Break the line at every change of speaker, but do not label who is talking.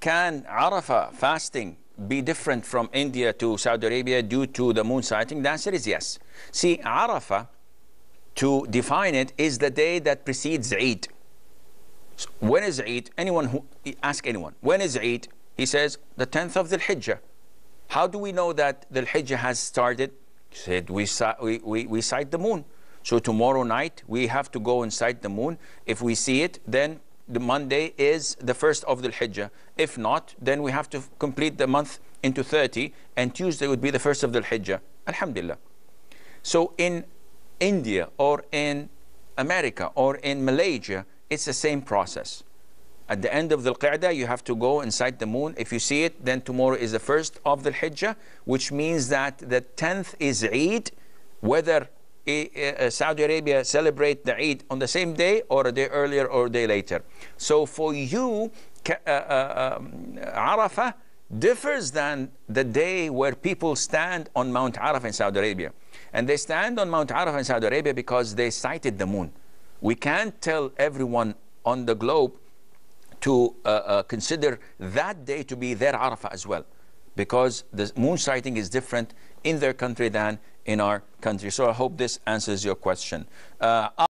can Arafah fasting be different from India to Saudi Arabia due to the moon sighting? The answer is yes. See, Arafah, to define it, is the day that precedes Eid. So when is Eid? Anyone who, ask anyone, when is Eid? He says, the 10th of the Hijjah. How do we know that the Hijjah has started? He said, we, we, we, we sight the moon. So tomorrow night, we have to go and sight the moon. If we see it, then the Monday is the first of the Hijjah. If not, then we have to complete the month into 30, and Tuesday would be the first of the Hijjah. Alhamdulillah. So in India or in America or in Malaysia, it's the same process. At the end of the Qi'dah, you have to go inside the moon. If you see it, then tomorrow is the first of the Hijjah, which means that the 10th is Eid, whether Eh, eh, Saudi Arabia celebrate the Eid on the same day or a day earlier or a day later. So for you, uh, uh, um, Arafah differs than the day where people stand on Mount Arafah in Saudi Arabia. And they stand on Mount Arafah in Saudi Arabia because they sighted the moon. We can't tell everyone on the globe to uh, uh, consider that day to be their Arafah as well because the moon sighting is different in their country than in our country. So I hope this answers your question. Uh,